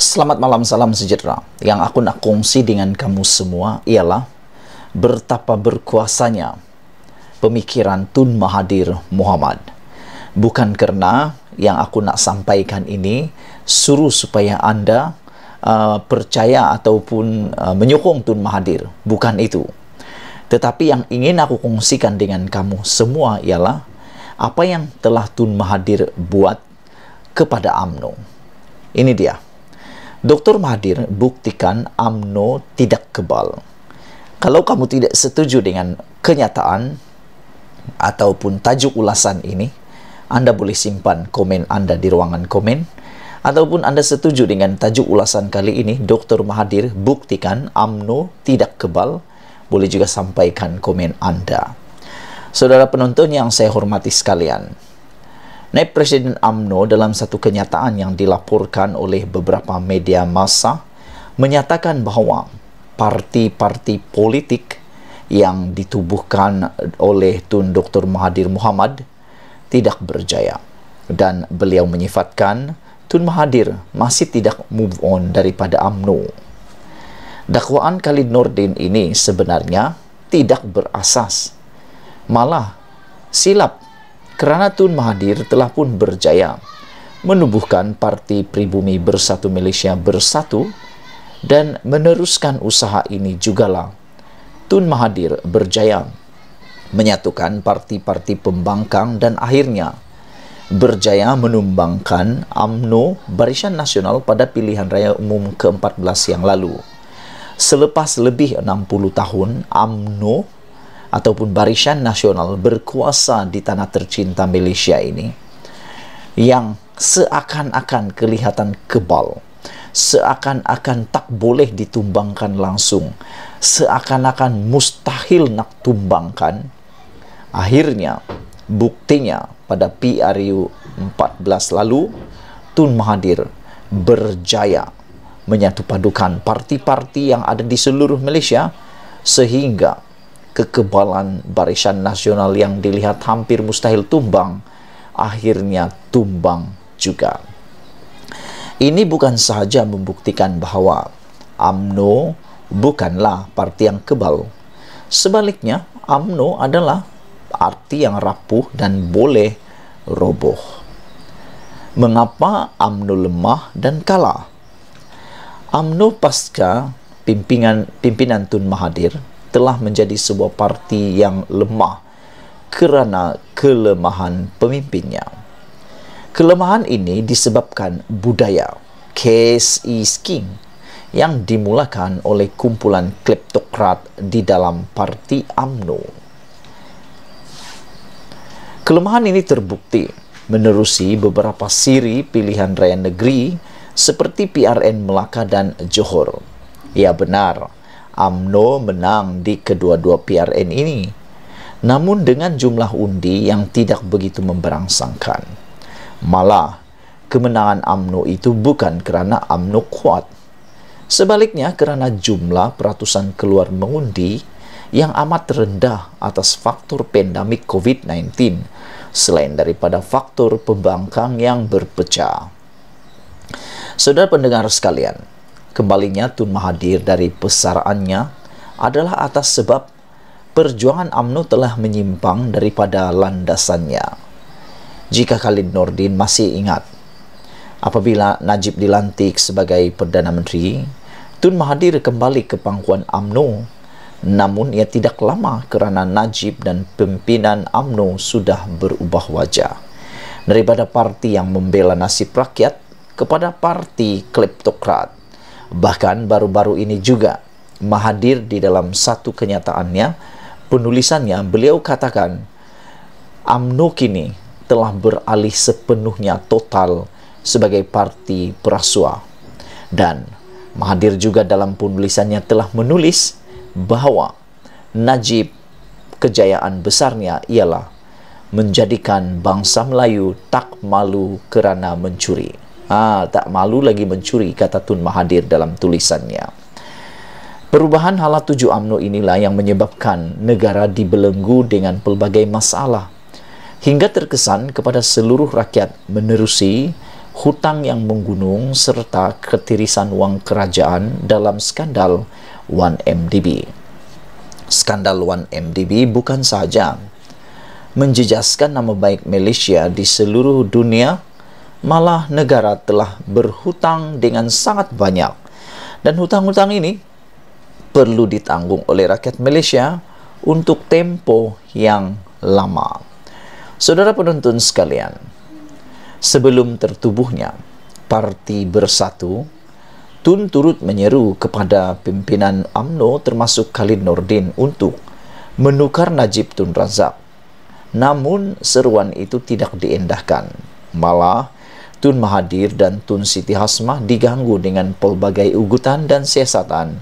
Selamat malam, salam sejahtera. Yang aku nak kongsi dengan kamu semua ialah betapa berkuasanya pemikiran Tun Mahathir Muhammad. Bukan kerana yang aku nak sampaikan ini suruh supaya anda uh, percaya ataupun uh, menyokong Tun Mahathir. Bukan itu. Tetapi yang ingin aku kongsikan dengan kamu semua ialah apa yang telah Tun Mahathir buat kepada AMNO. Ini dia. Dr. Mahathir buktikan AMNO tidak kebal. Kalau kamu tidak setuju dengan kenyataan ataupun tajuk ulasan ini, Anda boleh simpan komen Anda di ruangan komen ataupun Anda setuju dengan tajuk ulasan kali ini, Dr. Mahathir buktikan AMNO tidak kebal, boleh juga sampaikan komen Anda. Saudara penonton yang saya hormati sekalian, Naib Presiden AMNO dalam satu kenyataan yang dilaporkan oleh beberapa media massa menyatakan bahawa parti-parti politik yang ditubuhkan oleh Tun Dr. Mahathir Muhammad tidak berjaya dan beliau menyifatkan Tun Mahathir masih tidak move on daripada AMNO. Dakwaan Khalid Nordin ini sebenarnya tidak berasas. Malah silap kerana Tun Mahathir telah pun berjaya menubuhkan Parti Pribumi Bersatu Malaysia Bersatu dan meneruskan usaha ini jugalah Tun Mahathir berjaya menyatukan parti-parti pembangkang dan akhirnya berjaya menumbangkan AMNO Barisan Nasional pada pilihan raya umum ke-14 yang lalu. Selepas lebih 60 tahun, AMNO ataupun barisan nasional berkuasa di tanah tercinta Malaysia ini yang seakan-akan kelihatan kebal seakan-akan tak boleh ditumbangkan langsung seakan-akan mustahil nak tumbangkan akhirnya buktinya pada PRU 14 lalu Tun Mahathir berjaya menyatupadukan parti-parti yang ada di seluruh Malaysia sehingga kekebalan barisan nasional yang dilihat hampir mustahil tumbang, akhirnya tumbang juga. Ini bukan sahaja membuktikan bahwa AMNO bukanlah parti yang kebal. Sebaliknya, AMNO adalah arti yang rapuh dan boleh roboh. Mengapa AMNO lemah dan kalah? AMNO pasca pimpinan, pimpinan Tun Mahathir telah menjadi sebuah parti yang lemah kerana kelemahan pemimpinnya. Kelemahan ini disebabkan budaya case is king yang dimulakan oleh kumpulan kleptokrat di dalam parti AMNO. Kelemahan ini terbukti menerusi beberapa siri pilihan raya negeri seperti PRN Melaka dan Johor. Ya benar, AMNO menang di kedua-dua PRN ini. Namun dengan jumlah undi yang tidak begitu memberangsangkan. Malah, kemenangan AMNO itu bukan karena AMNO kuat. Sebaliknya, karena jumlah peratusan keluar mengundi yang amat rendah atas faktor pandemik COVID-19 selain daripada faktor pembangkang yang berpecah. Saudara pendengar sekalian, Kembalinya Tun Mahathir dari pesaraannya adalah atas sebab perjuangan AMNO telah menyimpang daripada landasannya. Jika Khalid Nordin masih ingat, apabila Najib dilantik sebagai Perdana Menteri, Tun Mahathir kembali ke pangkuan AMNO. Namun ia tidak lama kerana Najib dan pimpinan AMNO sudah berubah wajah. Daripada parti yang membela nasib rakyat kepada parti kleptokrat. Bahkan baru-baru ini juga Mahadir di dalam satu kenyataannya, penulisannya beliau katakan amnu kini telah beralih sepenuhnya total sebagai parti perasua. Dan Mahadir juga dalam penulisannya telah menulis bahwa Najib kejayaan besarnya ialah menjadikan bangsa Melayu tak malu kerana mencuri. Ah, tak malu lagi mencuri, kata Tun Mahathir dalam tulisannya. Perubahan hala tujuh UMNO inilah yang menyebabkan negara dibelenggu dengan pelbagai masalah. Hingga terkesan kepada seluruh rakyat menerusi hutang yang menggunung serta ketirisan uang kerajaan dalam skandal 1MDB. Skandal 1MDB bukan saja menjejaskan nama baik Malaysia di seluruh dunia malah negara telah berhutang dengan sangat banyak. Dan hutang-hutang ini perlu ditanggung oleh rakyat Malaysia untuk tempo yang lama. Saudara penonton sekalian, sebelum tertubuhnya Parti Bersatu, Tun turut menyeru kepada pimpinan AMNO termasuk Khalid Nordin untuk menukar Najib Tun Razak. Namun seruan itu tidak diendahkan. Malah Tun Mahathir dan Tun Siti Hasmah diganggu dengan pelbagai ugutan dan siasatan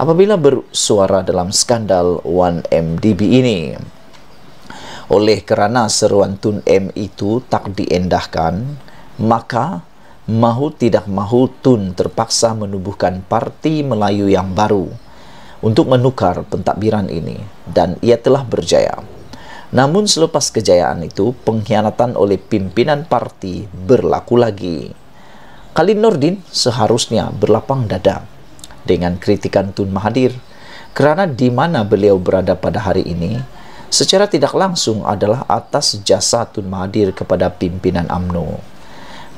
apabila bersuara dalam skandal 1MDB ini. Oleh kerana seruan Tun M itu tak diendahkan, maka mahu tidak mahu Tun terpaksa menubuhkan parti Melayu yang baru untuk menukar pentadbiran ini dan ia telah berjaya. Namun selepas kejayaan itu, pengkhianatan oleh pimpinan parti berlaku lagi. Khalid Nordin seharusnya berlapang dada dengan kritikan Tun Mahathir karena di mana beliau berada pada hari ini secara tidak langsung adalah atas jasa Tun Mahathir kepada pimpinan AMNO.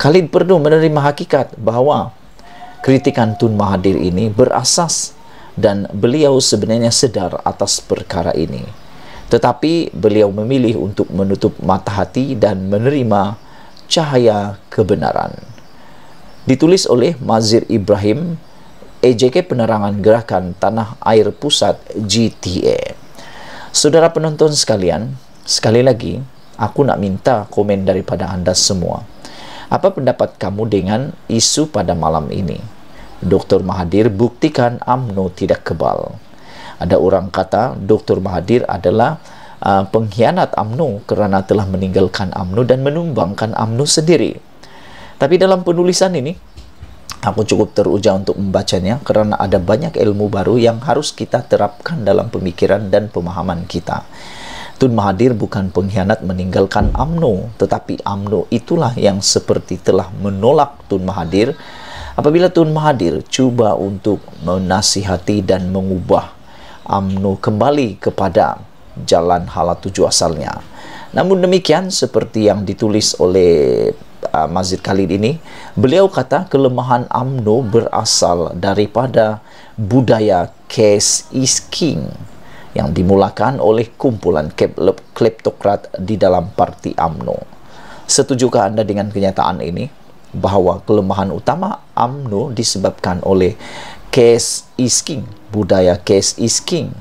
Khalid perlu menerima hakikat bahwa kritikan Tun Mahathir ini berasas dan beliau sebenarnya sedar atas perkara ini. Tetapi beliau memilih untuk menutup mata hati dan menerima cahaya kebenaran. Ditulis oleh Mazir Ibrahim, EJK Penerangan Gerakan Tanah Air Pusat GTA. Saudara penonton sekalian, sekali lagi aku nak minta komen daripada anda semua. Apa pendapat kamu dengan isu pada malam ini? Dr. Mahathir buktikan UMNO tidak kebal. Ada orang kata Dr. Mahathir adalah uh, pengkhianat UMNO karena telah meninggalkan UMNO dan menumbangkan UMNO sendiri. Tapi dalam penulisan ini, aku cukup teruja untuk membacanya karena ada banyak ilmu baru yang harus kita terapkan dalam pemikiran dan pemahaman kita. Tun Mahathir bukan pengkhianat meninggalkan UMNO, tetapi UMNO itulah yang seperti telah menolak Tun Mahathir apabila Tun Mahathir coba untuk menasihati dan mengubah UMNO kembali kepada jalan hala tuju asalnya. Namun demikian seperti yang ditulis oleh uh, Mazid Khalid ini, beliau kata kelemahan AMNO berasal daripada budaya case is king yang dimulakan oleh kumpulan kleptokrat di dalam parti AMNO. Setujukah Anda dengan kenyataan ini? Bahwa kelemahan utama AMNO disebabkan oleh Case is king. Budaya case is king.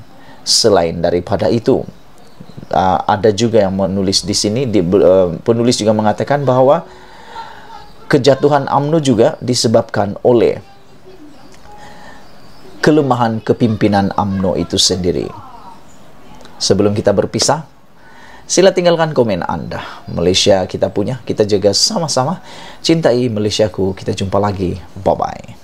Selain daripada itu, uh, ada juga yang menulis di sini, di, uh, penulis juga mengatakan bahwa kejatuhan Amnu juga disebabkan oleh kelemahan kepimpinan Amnu itu sendiri. Sebelum kita berpisah, sila tinggalkan komen Anda. Malaysia kita punya, kita jaga sama-sama. Cintai Malaysiaku, kita jumpa lagi. Bye-bye.